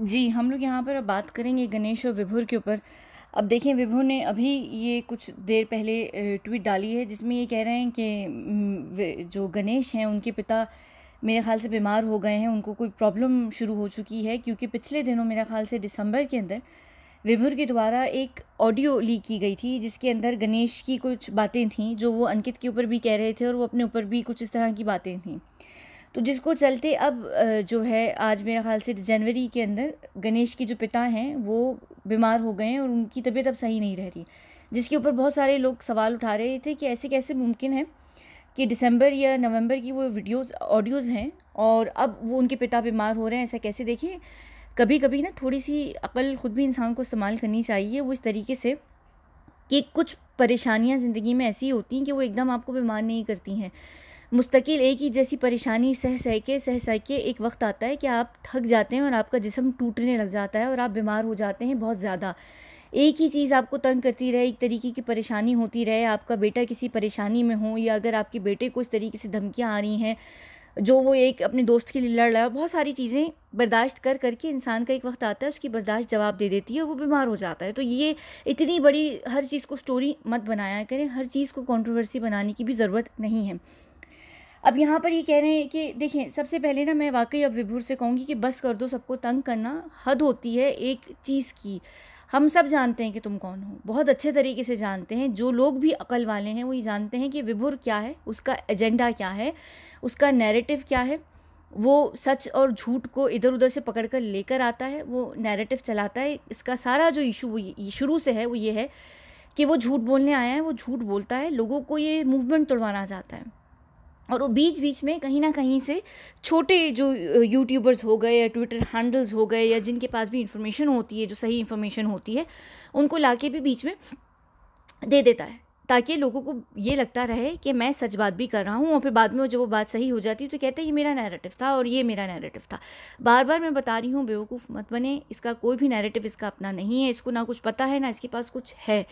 जी हम लोग यहाँ पर अब बात करेंगे गणेश और विभुर के ऊपर अब देखें विभुर ने अभी ये कुछ देर पहले ट्वीट डाली है जिसमें ये कह रहे हैं कि जो गणेश हैं उनके पिता मेरे ख्याल से बीमार हो गए हैं उनको कोई प्रॉब्लम शुरू हो चुकी है क्योंकि पिछले दिनों मेरे ख्याल से दिसंबर के अंदर विभुर के द्वारा एक ऑडियो लीक की गई थी जिसके अंदर गणेश की कुछ बातें थीं जो वो अंकित के ऊपर भी कह रहे थे और वो अपने ऊपर भी कुछ इस तरह की बातें थीं तो जिसको चलते अब जो है आज मेरे ख्याल से जनवरी के अंदर गणेश के जो पिता हैं वो बीमार हो गए हैं और उनकी तबीयत अब सही नहीं रह रही जिसके ऊपर बहुत सारे लोग सवाल उठा रहे थे कि ऐसे कैसे मुमकिन है कि दिसंबर या नवंबर की वो वीडियोस ऑडियोज़ हैं और अब वो उनके पिता बीमार हो रहे हैं ऐसा कैसे देखें कभी कभी ना थोड़ी सी अकल ख़ुद भी इंसान को इस्तेमाल करनी चाहिए वो इस तरीके से कि कुछ परेशानियां ज़िंदगी में ऐसी होती हैं कि वो एकदम आपको बीमार नहीं करती हैं मुस्तकिल एक ही जैसी परेशानी सह सह के सह सह के एक वक्त आता है कि आप थक जाते हैं और आपका जिसम टूटने लग जाता है और आप बीमार हो जाते हैं बहुत ज़्यादा एक ही चीज़ आपको तंग करती रहे एक तरीके की परेशानी होती रहे आपका बेटा किसी परेशानी में हो या अगर आपके बेटे को इस तरीके से धमकियाँ आ रही हैं जो वो एक अपने दोस्त के लिए लड़ रहा है बहुत सारी चीज़ें बर्दाश्त कर करके इंसान का एक वक्त आता है उसकी बर्दाश्त जवाब दे देती है वो बीमार हो जाता है तो ये इतनी बड़ी हर चीज़ को स्टोरी मत बनाया करें हर चीज़ को कंट्रोवर्सी बनाने की भी ज़रूरत नहीं है अब यहाँ पर ये कह रहे हैं कि देखिए सबसे पहले ना मैं वाकई अब विभूर से कहूँगी कि बस कर दो सबको तंग करना हद होती है एक चीज़ की हम सब जानते हैं कि तुम कौन हो बहुत अच्छे तरीके से जानते हैं जो लोग भी अकल वाले हैं वो ये जानते हैं कि विभुर क्या है उसका एजेंडा क्या है उसका नैरेटिव क्या है वो सच और झूठ को इधर उधर से पकड़ कर लेकर आता है वो नैरेटिव चलाता है इसका सारा जो इशू वो शुरू से है वो ये है कि वो झूठ बोलने आया है वो झूठ बोलता है लोगों को ये मूवमेंट तोड़वाना चाहता है और वो बीच बीच में कहीं ना कहीं से छोटे जो यूट्यूबर्स हो गए या ट्विटर हैंडल्स हो गए या जिनके पास भी इन्फॉर्मेशन होती है जो सही इन्फॉर्मेशन होती है उनको ला भी बीच में दे देता है ताकि लोगों को ये लगता रहे कि मैं सच बात भी कर रहा हूँ और फिर बाद में जब वो बात सही हो जाती है तो कहते हैं ये मेरा नैरेटिव था और ये मेरा नैरेटिव था बार बार मैं बता रही हूँ बेवकूफ़ मत बने इसका कोई भी नैरेटिव इसका अपना नहीं है इसको ना कुछ पता है ना इसके पास कुछ है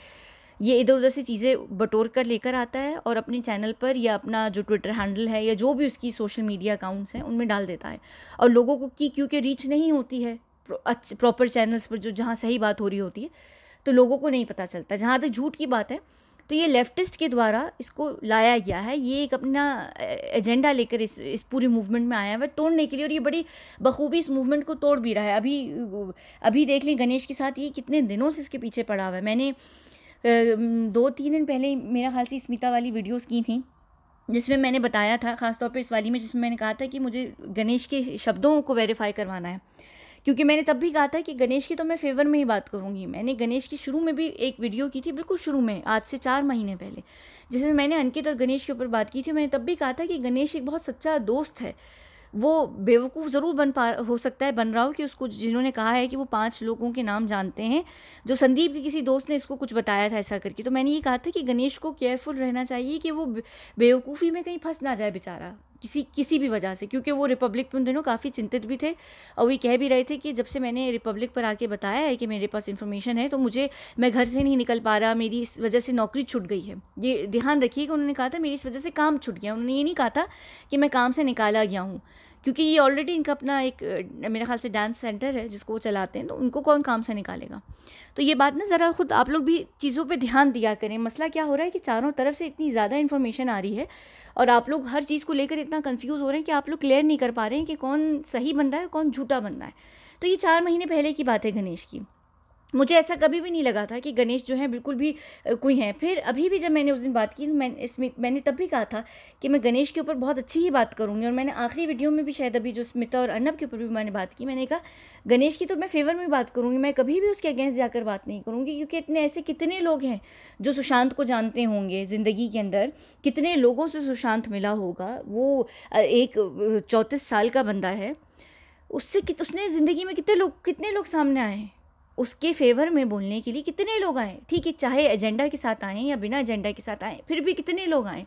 ये इधर उधर से चीज़ें बटोर कर लेकर आता है और अपने चैनल पर या अपना जो ट्विटर हैंडल है या जो भी उसकी सोशल मीडिया अकाउंट्स हैं उनमें डाल देता है और लोगों को की क्योंकि रीच नहीं होती है प्रॉपर चैनल्स पर जो जहाँ सही बात हो रही होती है तो लोगों को नहीं पता चलता जहाँ तक झूठ की बात है तो ये लेफ्टिस्ट के द्वारा इसको लाया गया है ये एक अपना एजेंडा लेकर इस इस पूरी मूवमेंट में आया हुआ है तोड़ने के लिए और ये बड़ी बखूबी इस मूवमेंट को तोड़ भी रहा है अभी अभी देख लें गणेश के साथ ये कितने दिनों से इसके पीछे पड़ा हुआ है मैंने दो तीन दिन पहले मेरा ख्याल से स्मिता वाली वीडियोस की थी जिसमें मैंने बताया था ख़ासतौर पर इस वाली में जिसमें मैंने कहा था कि मुझे गणेश के शब्दों को वेरीफाई करवाना है क्योंकि मैंने तब भी कहा था कि गणेश की तो मैं फेवर में ही बात करूँगी मैंने गणेश की शुरू में भी एक वीडियो की थी बिल्कुल शुरू में आज से चार महीने पहले जिसमें मैंने अंकित और गणेश के ऊपर बात की थी मैंने तब भी कहा था कि गणेश एक बहुत सच्चा दोस्त है वो बेवकूफ़ ज़रूर बन पा हो सकता है बन रहा हो कि उसको जिन्होंने कहा है कि वो पांच लोगों के नाम जानते हैं जो संदीप के किसी दोस्त ने इसको कुछ बताया था ऐसा करके तो मैंने ये कहा था कि गणेश को केयरफुल रहना चाहिए कि वो बेवकूफ़ी में कहीं फंस ना जाए बेचारा किसी किसी भी वजह से क्योंकि वो रिपब्लिक पर उन दिनों काफ़ी चिंतित भी थे और वे कह भी रहे थे कि जब से मैंने रिपब्लिक पर आके बताया है कि मेरे पास इन्फॉर्मेशन है तो मुझे मैं घर से नहीं निकल पा रहा मेरी इस वजह से नौकरी छूट गई है ये ध्यान रखिए कि उन्होंने कहा था मेरी इस वजह से काम छूट गया उन्होंने ये नहीं कहा था कि मैं काम से निकाला गया हूँ क्योंकि ये ऑलरेडी इनका अपना एक मेरे ख्याल से डांस सेंटर है जिसको वो चलाते हैं तो उनको कौन काम से निकालेगा तो ये बात ना ज़रा खुद आप लोग भी चीज़ों पर ध्यान दिया करें मसला क्या हो रहा है कि चारों तरफ से इतनी ज़्यादा इन्फॉर्मेशन आ रही है और आप लोग हर चीज़ को लेकर इतना कन्फ्यूज़ हो रहे हैं कि आप लोग क्लियर नहीं कर पा रहे हैं कि कौन सही बंदा है कौन झूठा बंदा है तो ये चार महीने पहले की बात है गणेश की मुझे ऐसा कभी भी नहीं लगा था कि गणेश जो है बिल्कुल भी कोई हैं फिर अभी भी जब मैंने उस दिन बात की मैं इसमें मैंने तब भी कहा था कि मैं गणेश के ऊपर बहुत अच्छी ही बात करूँगी और मैंने आखिरी वीडियो में भी शायद अभी जो स्मिता और अर्नब के ऊपर भी मैंने बात की मैंने कहा गणेश की तो मैं फेवर में बात करूँगी मैं कभी भी उसके अगेंस्ट जाकर बात नहीं करूँगी क्योंकि इतने ऐसे कितने लोग हैं जो सुशांत को जानते होंगे ज़िंदगी के अंदर कितने लोगों से सुशांत मिला होगा वो एक चौंतीस साल का बंदा है उससे उसने ज़िंदगी में कितने लोग कितने लोग सामने आए हैं उसके फेवर में बोलने के लिए कितने लोग आए ठीक है चाहे एजेंडा के साथ आएँ या बिना एजेंडा के साथ आएँ फिर भी कितने लोग आएँ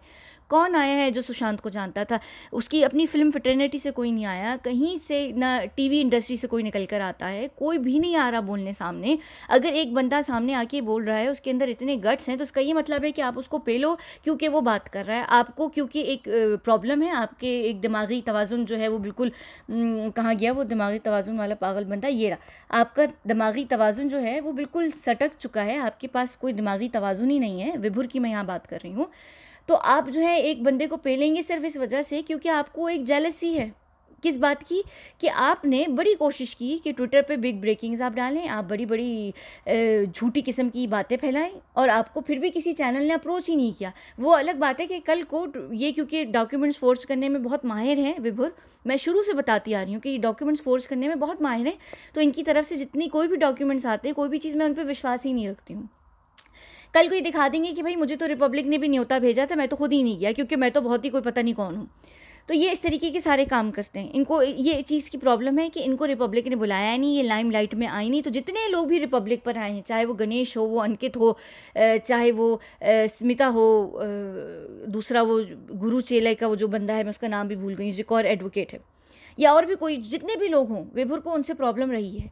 कौन आया है जो सुशांत को जानता था उसकी अपनी फिल्म फिटर्निटी से कोई नहीं आया कहीं से ना टीवी इंडस्ट्री से कोई निकल कर आता है कोई भी नहीं आ रहा बोलने सामने अगर एक बंदा सामने आके बोल रहा है उसके अंदर इतने गट्स हैं तो उसका ये मतलब है कि आप उसको पे लो क्योंकि वो बात कर रहा है आपको क्योंकि एक प्रॉब्लम है आपके एक दिमागी तोज़ुन जो है वो बिल्कुल कहाँ गया वो दिमागी तोज़ुन वाला पागल बंदा ये रहा आपका दिमागी तोज़ुन जो है वो बिल्कुल सटक चुका है आपके पास कोई दिमागी तोज़ुन ही नहीं है विभुर की मैं यहाँ बात कर रही हूँ तो आप जो है एक बंदे को पेलेंगे सिर्फ इस वजह से क्योंकि आपको एक जेलसी है किस बात की कि आपने बड़ी कोशिश की कि ट्विटर पे बिग ब्रेकिंग्स आप डालें आप बड़ी बड़ी झूठी किस्म की बातें फैलाएं और आपको फिर भी किसी चैनल ने अप्रोच ही नहीं किया वो अलग बात है कि कल को ये क्योंकि डॉक्यूमेंट्स फोर्स करने में बहुत माहिर हैं विभुर मैं शुरू से बताती आ रही हूँ कि डॉक्यूमेंट्स फोर्स करने में बहुत माहिर हैं तो इनकी तरफ से जितनी कोई भी डॉक्यूमेंट्स आते हैं कोई भी चीज़ मैं उन पर विश्वास ही नहीं रखती हूँ कल को ये दिखा देंगे कि भाई मुझे तो रिपब्लिक ने भी न्योता भेजा था मैं तो खुद ही नहीं गया क्योंकि मैं तो बहुत ही कोई पता नहीं कौन हूँ तो ये इस तरीके के सारे काम करते हैं इनको ये चीज़ की प्रॉब्लम है कि इनको रिपब्लिक ने बुलाया नहीं ये लाइम लाइट में आई नहीं तो जितने लोग भी रिपब्लिक पर आए हैं चाहे वो गणेश हो वो अंकित हो चाहे वो स्मिता हो दूसरा वो गुरु चेले का वो जो बंदा है मैं उसका नाम भी भूल गई जो एक और एडवोकेट है या और भी कोई जितने भी लोग हों विभुर को उनसे प्रॉब्लम रही है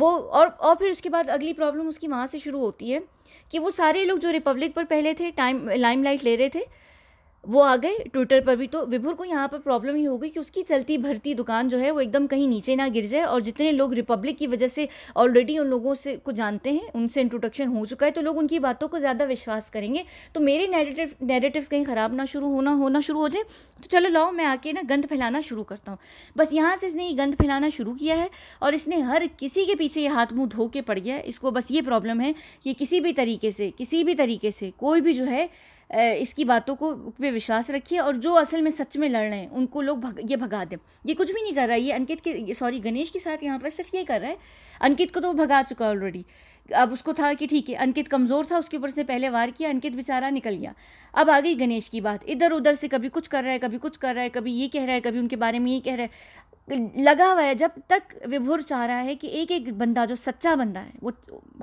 वो और और फिर उसके बाद अगली प्रॉब्लम उसकी माँ से शुरू होती है कि वो सारे लोग जो रिपब्लिक पर पहले थे टाइम लाइमलाइट ले रहे थे वो आ गए ट्विटर पर भी तो विभुर को यहाँ पर प्रॉब्लम ही हो गई कि उसकी चलती भरती दुकान जो है वो एकदम कहीं नीचे ना गिर जाए और जितने लोग रिपब्लिक की वजह से ऑलरेडी उन लोगों से को जानते हैं उनसे इंट्रोडक्शन हो चुका है तो लोग उनकी बातों को ज़्यादा विश्वास करेंगे तो मेरे नेगेटिव नेगेटिव कहीं ख़राब ना शुरू होना होना शुरू हो जाए तो चलो लाओ मैं आके ना गंद फैलाना शुरू करता हूँ बस यहाँ से इसने ये गंद फैलाना शुरू किया है और इसने हर किसी के पीछे ये हाथ मुँह धो के पड़ गया इसको बस ये प्रॉब्लम है कि किसी भी तरीके से किसी भी तरीके से कोई भी जो है इसकी बातों को पे विश्वास रखिए और जो असल में सच में लड़ रहे हैं उनको लोग भग, ये भगा दें ये कुछ भी नहीं कर रहा है ये अंकित के सॉरी गणेश के साथ यहाँ पर सिर्फ ये कर रहा है अंकित को तो भगा चुका है ऑलरेडी अब उसको था कि ठीक है अंकित कमज़ोर था उसके ऊपर से पहले वार किया अंकित बेचारा निकल गया अब आ गई गणेश की बात इधर उधर से कभी कुछ कर रहा है कभी कुछ कर रहा है कभी ये कह रहा है कभी उनके बारे में ये कह रहा है लगा हुआ है जब तक विभुर चाह रहा है कि एक एक बंदा जो सच्चा बंदा है वो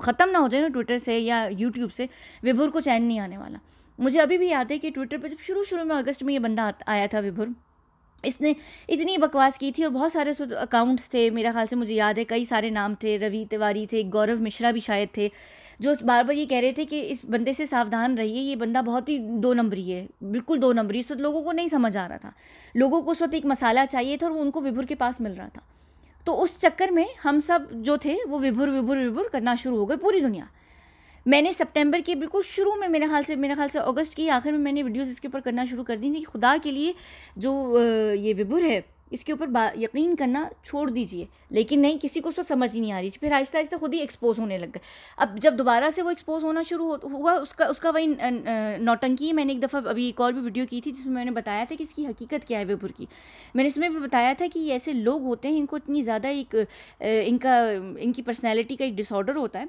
ख़त्म ना हो जाए ना ट्विटर से या यूट्यूब से विभुर को चैन नहीं आने वाला मुझे अभी भी याद है कि ट्विटर पर जब शुरू शुरू में अगस्त में ये बंदा आया था विभुर इसने इतनी बकवास की थी और बहुत सारे अकाउंट्स थे मेरा ख्याल से मुझे याद है कई सारे नाम थे रवि तिवारी थे गौरव मिश्रा भी शायद थे जो बार बार ये कह रहे थे कि इस बंदे से सावधान रहिए ये बंदा बहुत ही दो नंबरी है बिल्कुल दो नंबरी इस वक्त लोगों को नहीं समझ आ रहा था लोगों को उस वक्त एक मसाला चाहिए था और वो उनको विभुर के पास मिल रहा था तो उस चक्कर में हम सब जो थे वो विभुर विभुर विभुर करना शुरू हो गए पूरी दुनिया मैंने सितंबर के बिल्कुल शुरू में मेरे ख्याल से मेरे ख्याल से अगस्त की आखिर में मैंने वीडियोस इसके ऊपर करना शुरू कर दी थी कि खुदा के लिए जो ये विभुर है इसके ऊपर यकीन करना छोड़ दीजिए लेकिन नहीं किसी को उसको समझ ही नहीं आ रही थी फिर आहिस्ता आहिस्ता खुद ही एक्सपोज होने लग गए अब जब दोबारा से वो एक्सपोज होना शुरू हो, हुआ उसका उसका वही नौटंकी मैंने एक दफ़ा अभी एक और भी वीडियो की थी जिसमें मैंने बताया था कि इसकी हकीकत क्या है वेपुर की मैंने इसमें भी बताया था कि ऐसे लोग होते हैं इनको इतनी ज़्यादा एक इनका इनकी पर्सनैलिटी का एक डिसऑर्डर होता है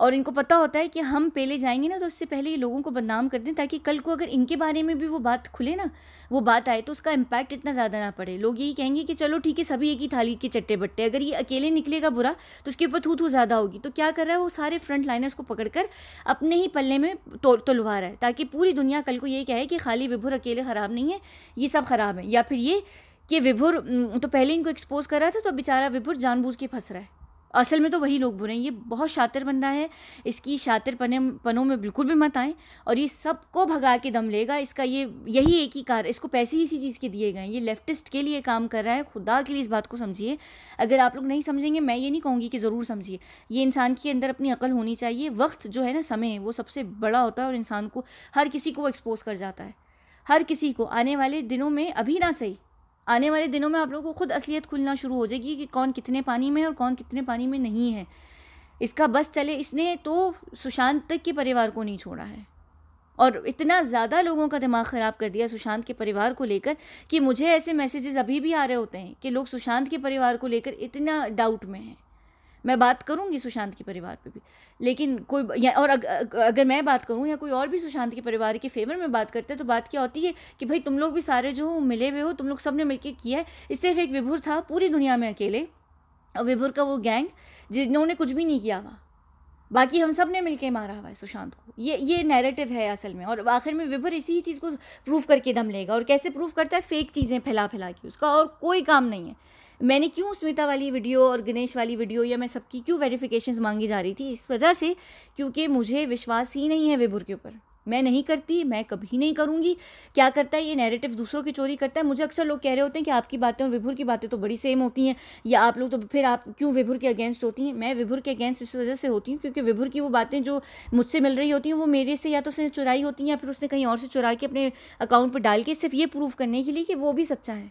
और इनको पता होता है कि हम पहले जाएंगे ना तो उससे पहले ये लोगों को बदनाम कर दें ताकि कल को अगर इनके बारे में भी वो बात खुले ना वो बात आए तो उसका इम्पैक्ट इतना ज़्यादा ना पड़े लोग यही कहेंगे कि चलो ठीक है सभी एक ही थाली के चट्टे बट्टे अगर ये अकेले निकलेगा बुरा तो उसके ऊपर थू थू ज़्यादा होगी तो क्या कर रहा है वो सारे फ्रंट लाइनर्स को कर अपने ही पल्ले में तुलवा रहा है ताकि पूरी दुनिया कल को ये कहे कि खाली विभुर अकेले ख़राब नहीं है ये सब ख़राब है या फिर ये कि विभुर तो पहले इनको एक्सपोज कर रहा था तो बेचारा विभुर जानबूझ के फंस रहा है असल में तो वही लोग बुरे हैं ये बहुत शातिर बंदा है इसकी शातिर पने पनों में बिल्कुल भी मत आएँ और ये सबको भगा के दम लेगा इसका ये यही एक ही कार इसको पैसे ही इसी चीज़ के दिए गए हैं ये लेफ्टिस्ट के लिए काम कर रहा है खुदा के लिए इस बात को समझिए अगर आप लोग नहीं समझेंगे मैं ये नहीं कहूँगी कि ज़रूर समझिए ये इंसान के अंदर अपनी अकल होनी चाहिए वक्त जो है ना समय वो सबसे बड़ा होता है और इंसान को हर किसी को एक्सपोज कर जाता है हर किसी को आने वाले दिनों में अभी ना सही आने वाले दिनों में आप लोगों को खुद असलियत खुलना शुरू हो जाएगी कि कौन कितने पानी में है और कौन कितने पानी में नहीं है इसका बस चले इसने तो सुशांत तक के परिवार को नहीं छोड़ा है और इतना ज़्यादा लोगों का दिमाग ख़राब कर दिया सुशांत के परिवार को लेकर कि मुझे ऐसे मैसेजेस अभी भी आ रहे होते हैं कि लोग सुशांत के परिवार को लेकर इतना डाउट में हैं मैं बात करूँगी सुशांत के परिवार पे भी लेकिन कोई या और अग, अग, अगर मैं बात करूँ या कोई और भी सुशांत के परिवार के फेवर में बात करते हैं तो बात क्या होती है कि भाई तुम लोग भी सारे जो मिले हुए हो तुम लोग सब ने मिल किया है इस सिर्फ एक विभुर था पूरी दुनिया में अकेले और विभुर का वो गैंग जिन्होंने कुछ भी नहीं किया हुआ बाकी हम सब ने मिल मारा हुआ है सुशांत को ये ये नैरेटिव है असल में और आखिर में विभुर इसी ही चीज़ को प्रूव करके दम लेगा और कैसे प्रूव करता है फेक चीज़ें फैला फैला के उसका और कोई काम नहीं है मैंने क्यों स्मिता वाली वीडियो और गणेश वाली वीडियो या मैं सबकी क्यों वेरिफिकेशन मांगी जा रही थी इस वजह से क्योंकि मुझे विश्वास ही नहीं है विभुर के ऊपर मैं नहीं करती मैं कभी नहीं करूँगी क्या करता है ये नैरेटिव दूसरों की चोरी करता है मुझे अक्सर लोग कह रहे होते हैं कि आपकी बातें और विभुर की बातें तो बड़ी सेम होती हैं या आप लोग तो फिर आप क्यों विभुर के अगेंस्ट होती हैं मैं विभुर के अगेंस्ट इस वजह से होती हूँ क्योंकि विभुर की वो बातें जो मुझसे मिल रही होती हैं वो मेरे से या तो उसने चुराई होती हैं या फिर उसने कहीं और से चुरा के अपने अकाउंट पर डाल के सिर्फ ये प्रूव करने के लिए कि वो भी सच्चा है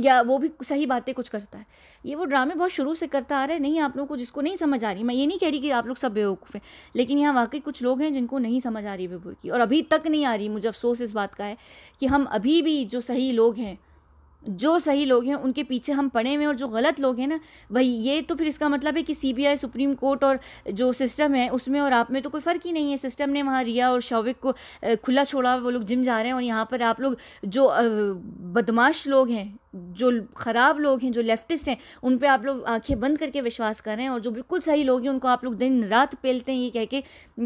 या वो भी सही बातें कुछ करता है ये वो ड्रामे बहुत शुरू से करता आ रहा है नहीं आप लोगों को जिसको नहीं समझ आ रही मैं ये नहीं कह रही कि आप लोग सब बेवकूफ़ हैं लेकिन यहाँ वाकई कुछ लोग हैं जिनको नहीं समझ आ रही विभुर की और अभी तक नहीं आ रही मुझे अफसोस इस बात का है कि हम अभी भी जो सही लोग हैं जो सही लोग हैं उनके पीछे हम पड़े हुए और जो गलत लोग हैं ना भाई ये तो फिर इसका मतलब है कि सीबीआई सुप्रीम कोर्ट और जो सिस्टम है उसमें और आप में तो कोई फ़र्क ही नहीं है सिस्टम ने वहाँ रिया और शौविक को खुला छोड़ा वो लोग जिम जा रहे हैं और यहाँ पर आप लोग जो बदमाश लोग हैं जो ख़राब लोग हैं जो लेफ्टिस्ट हैं उन पर आप लोग आंखें बंद करके विश्वास कर रहे हैं और जो बिल्कुल सही लोग हैं उनको आप लोग दिन रात पेलते हैं ये कह के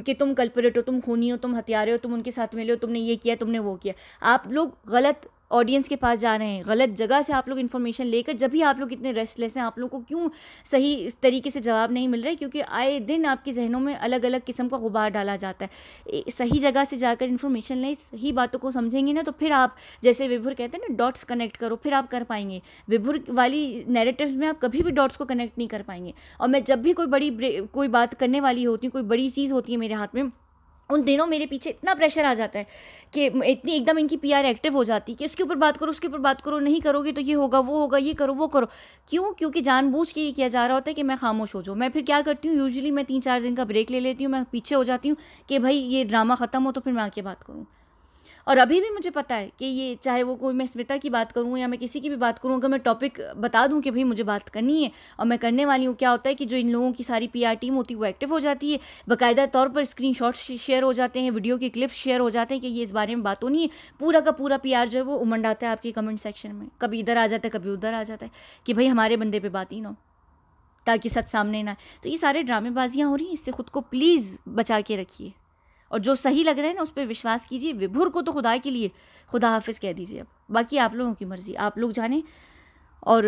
कि तुम कल्परेट हो तुम खूनी हो तुम हथियारे हो तुम उनके साथ मिले हो तुमने ये किया तुमने वो किया आप लोग गलत ऑडियंस के पास जा रहे हैं गलत जगह से आप लोग इन्फॉर्मेशन लेकर जब भी आप लोग इतने रेस्टलेस हैं आप लोग को क्यों सही तरीके से जवाब नहीं मिल रहा है क्योंकि आए दिन आपके जहनों में अलग अलग किस्म का गुबार डाला जाता है सही जगह से जाकर इन्फॉर्मेशन लें सही बातों को समझेंगे ना तो फिर आप जैसे विभुर कहते हैं ना डॉट्स कनेक्ट करो फिर आप कर पाएंगे विभुर वाली नेरेटिव में आप कभी भी डॉट्स को कनेक्ट नहीं कर पाएंगे और मैं जब भी कोई बड़ी कोई बात करने वाली होती हूँ कोई बड़ी चीज़ होती है मेरे हाथ में उन दिनों मेरे पीछे इतना प्रेशर आ जाता है कि इतनी एकदम इनकी पीआर एक्टिव हो जाती है कि उसके ऊपर बात करो उसके ऊपर बात करो नहीं करोगे तो ये होगा वो होगा ये करो वो करो क्यों क्योंकि जानबूझ के ये किया जा रहा होता है कि मैं खामोश हो जाऊँ मैं फिर क्या करती हूँ यूजुअली मैं तीन चार दिन का ब्रेक ले लेती हूँ मैं पीछे हो जाती हूँ कि भाई ये ड्रामा ख़त्म हो तो फिर मैं आके बात करूँ और अभी भी मुझे पता है कि ये चाहे वो कोई मैं स्मिता की बात करूँ या मैं किसी की भी बात करूँ अगर मैं टॉपिक बता दूँ कि भाई मुझे बात करनी है और मैं करने वाली हूँ क्या होता है कि जो इन लोगों की सारी पी टीम होती है वो एक्टिव हो जाती है बाकायदा तौर पर स्क्रीन शेयर हो जाते हैं वीडियो के क्लिप्स शेयर हो जाते हैं कि ये इस बारे में बात होनी है पूरा का पूरा पी जो है वो उमंड आता है आपके कमेंट सेक्शन में कभी इधर आ जाता है कभी उधर आ जाता है कि भाई हमारे बंदे पर बात ही ना हो ताकि सच सामने ना आए तो ये सारे ड्रामेबाजियाँ हो रही हैं इससे खुद को प्लीज़ बचा के रखिए और जो सही लग रहा है ना उस पर विश्वास कीजिए विभुर को तो खुदा के लिए खुदा हाफिज़ कह दीजिए अब बाकी आप लोगों की मर्ज़ी आप लोग जाने और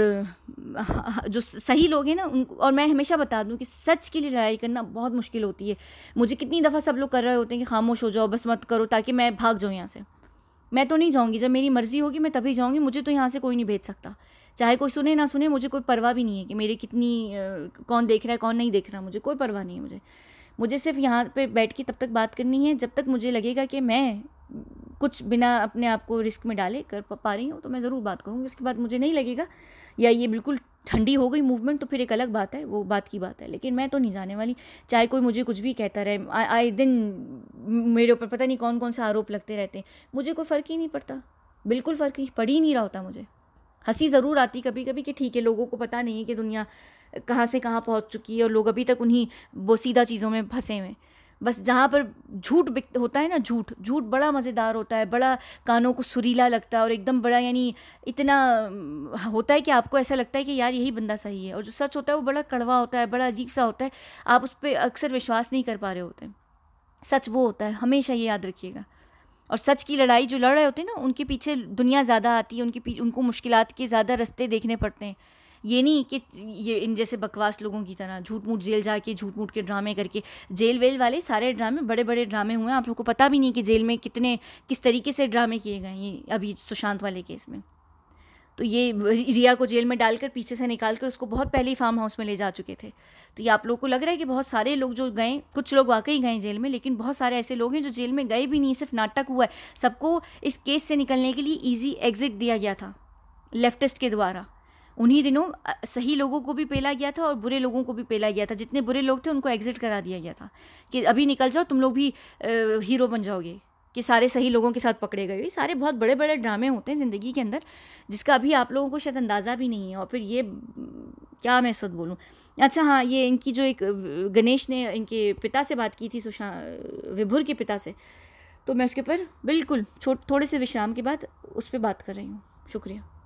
हाँ, जो सही लोग हैं ना उन और मैं हमेशा बता दूं कि सच के लिए लड़ाई करना बहुत मुश्किल होती है मुझे कितनी दफ़ा सब लोग कर रहे होते हैं कि खामोश हो जाओ बस मत करो ताकि मैं भाग जाऊँ यहाँ से मैं तो नहीं जाऊँगी जब मेरी मर्ज़ी होगी मैं तभी जाऊँगी मुझे तो यहाँ से कोई नहीं भेज सकता चाहे कोई सुने ना सुने मुझे कोई परवाह भी नहीं है कि मेरी कितनी कौन देख रहा है कौन नहीं देख रहा मुझे कोई परवाह नहीं है मुझे मुझे सिर्फ यहाँ पे बैठ के तब तक बात करनी है जब तक मुझे लगेगा कि मैं कुछ बिना अपने आप को रिस्क में डाले कर पा रही हूँ तो मैं ज़रूर बात करूँगी उसके बाद मुझे नहीं लगेगा या ये बिल्कुल ठंडी हो गई मूवमेंट तो फिर एक अलग बात है वो बात की बात है लेकिन मैं तो नहीं जाने वाली चाहे कोई मुझे कुछ भी कहता रहे आए दिन मेरे ऊपर पता नहीं कौन कौन से आरोप लगते रहते हैं मुझे कोई फ़र्क ही नहीं पड़ता बिल्कुल फ़र्क ही पड़ ही नहीं रहा होता मुझे हंसी ज़रूर आती कभी कभी कि ठीक है लोगों को पता नहीं है कि दुनिया कहाँ से कहाँ पहुँच चुकी है और लोग अभी तक उन्हीं बोसीदा चीज़ों में फंसे हुए बस जहाँ पर झूठ बिक होता है ना झूठ झूठ बड़ा मज़ेदार होता है बड़ा कानों को सुरीला लगता है और एकदम बड़ा यानी इतना होता है कि आपको ऐसा लगता है कि यार यही बंदा सही है और जो सच होता है वो बड़ा कड़वा होता है बड़ा अजीब सा होता है आप उस पर अक्सर विश्वास नहीं कर पा रहे होते सच वो होता है हमेशा ये याद रखिएगा और सच की लड़ाई जो लड़ रहे होते हैं ना उनके पीछे दुनिया ज़्यादा आती है उनके उनको मुश्किल के ज़्यादा रस्ते देखने पड़ते हैं ये नहीं कि ये इन जैसे बकवास लोगों की तरह झूठ मूठ जेल जाके झूठ मूठ के ड्रामे करके जेल वेल वाले सारे ड्रामे बड़े बड़े ड्रामे हुए हैं आप लोग को पता भी नहीं कि जेल में कितने किस तरीके से ड्रामे किए गए हैं अभी सुशांत वाले केस में तो ये रिया को जेल में डालकर पीछे से निकाल कर उसको बहुत पहले ही फार्म हाउस में ले जा चुके थे तो ये आप लोगों को लग रहा है कि बहुत सारे लोग जो गए कुछ लोग वाकई गए जेल में लेकिन बहुत सारे ऐसे लोग हैं जो जेल में गए भी नहीं सिर्फ नाटक हुआ है सबको इस केस से निकलने के लिए ईजी एग्जिट दिया गया था लेफ्टिस्ट के द्वारा उन्हीं दिनों सही लोगों को भी पेला गया था और बुरे लोगों को भी पेला गया था जितने बुरे लोग थे उनको एग्जिट करा दिया गया था कि अभी निकल जाओ तुम लोग भी हीरो बन जाओगे कि सारे सही लोगों के साथ पकड़े गए ये सारे बहुत बड़े बड़े ड्रामे होते हैं ज़िंदगी के अंदर जिसका अभी आप लोगों को शायद अंदाज़ा भी नहीं है और फिर ये क्या मैं सद बोलूँ अच्छा हाँ ये इनकी जो एक गणेश ने इनके पिता से बात की थी सुशा विभुर के पिता से तो मैं उसके ऊपर बिल्कुल छोट थोड़े से विश्राम के बाद उस पर बात कर रही हूँ शुक्रिया